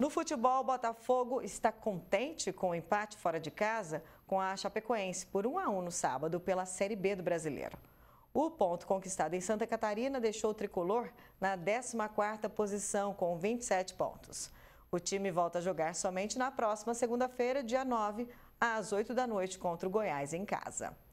No futebol, Botafogo está contente com o empate fora de casa com a Chapecoense por 1 a 1 no sábado pela Série B do Brasileiro. O ponto conquistado em Santa Catarina deixou o tricolor na 14ª posição com 27 pontos. O time volta a jogar somente na próxima segunda-feira, dia 9, às 8 da noite contra o Goiás em casa.